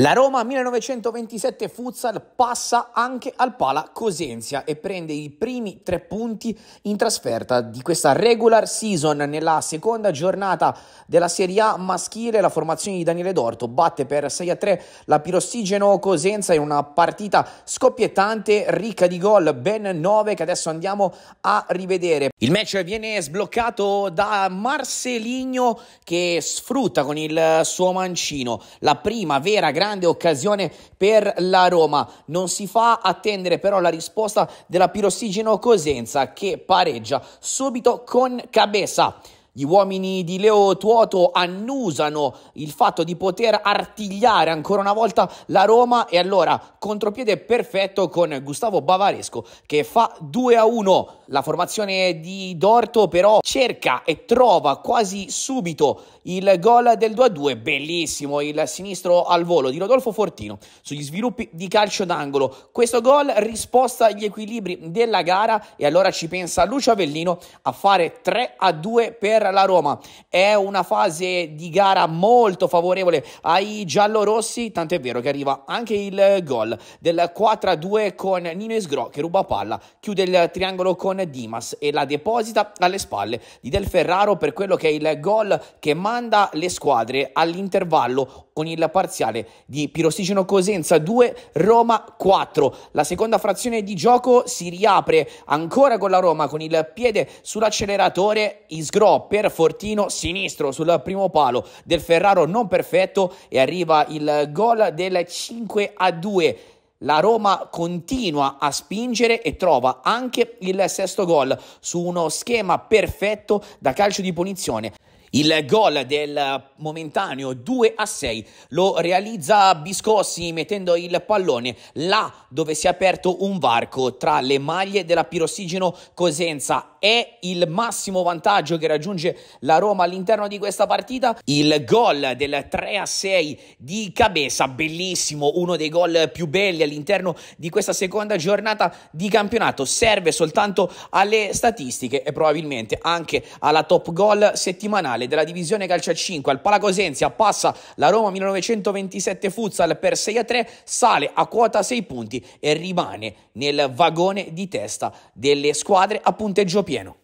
La Roma 1927 Futsal passa anche al Pala Cosenzia e prende i primi tre punti in trasferta di questa regular season. Nella seconda giornata della Serie A maschile la formazione di Daniele Dorto batte per 6 a 3 la Pirossigeno Cosenza in una partita scoppiettante ricca di gol, ben 9 che adesso andiamo a rivedere. Il match viene sbloccato da Marcelino che sfrutta con il suo mancino la prima vera grande grande occasione per la Roma. Non si fa attendere però la risposta della Pirossigeno Cosenza che pareggia subito con Cabeza. Gli uomini di Leo Tuoto annusano il fatto di poter artigliare ancora una volta la Roma e allora contropiede perfetto con Gustavo Bavaresco che fa 2 a 1. La formazione di Dorto però cerca e trova quasi subito il gol del 2 a 2, bellissimo il sinistro al volo di Rodolfo Fortino sugli sviluppi di calcio d'angolo. Questo gol risposta agli equilibri della gara e allora ci pensa Lucio Avellino a fare 3 a 2 per entra la Roma. È una fase di gara molto favorevole ai giallorossi, tanto è vero che arriva anche il gol del 4-2 con Nines Gro che ruba palla, chiude il triangolo con Dimas e la deposita alle spalle di Del Ferraro per quello che è il gol che manda le squadre all'intervallo con il parziale di Pirostigeno Cosenza 2, Roma 4. La seconda frazione di gioco si riapre ancora con la Roma con il piede sull'acceleratore Isgro per Fortino sinistro sul primo palo del Ferraro non perfetto e arriva il gol del 5 a 2. La Roma continua a spingere e trova anche il sesto gol su uno schema perfetto da calcio di punizione. Il gol del momentaneo 2 a 6 lo realizza Biscossi mettendo il pallone là dove si è aperto un varco tra le maglie della Pirossigeno Cosenza. È il massimo vantaggio che raggiunge la Roma all'interno di questa partita. Il gol del 3 a 6 di Cabeza, bellissimo, uno dei gol più belli all'interno di questa seconda giornata di campionato. Serve soltanto alle statistiche e probabilmente anche alla top gol settimanale finale della divisione calcio a 5 al Palagosensia passa la Roma 1927 Futsal per 6 a 3, sale a quota 6 punti e rimane nel vagone di testa delle squadre a punteggio pieno.